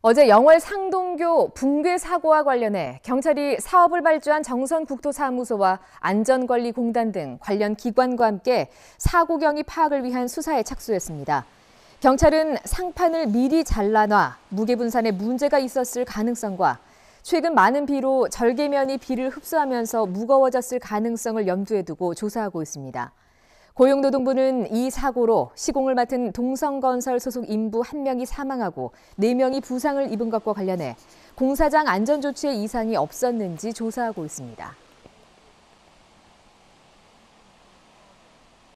어제 영월 상동교 붕괴 사고와 관련해 경찰이 사업을 발주한 정선 국토사무소와 안전관리공단 등 관련 기관과 함께 사고 경위 파악을 위한 수사에 착수했습니다. 경찰은 상판을 미리 잘라놔 무게 분산에 문제가 있었을 가능성과 최근 많은 비로 절개면이 비를 흡수하면서 무거워졌을 가능성을 염두에 두고 조사하고 있습니다. 고용노동부는 이 사고로 시공을 맡은 동성건설 소속 인부 한명이 사망하고 네명이 부상을 입은 것과 관련해 공사장 안전조치에 이상이 없었는지 조사하고 있습니다.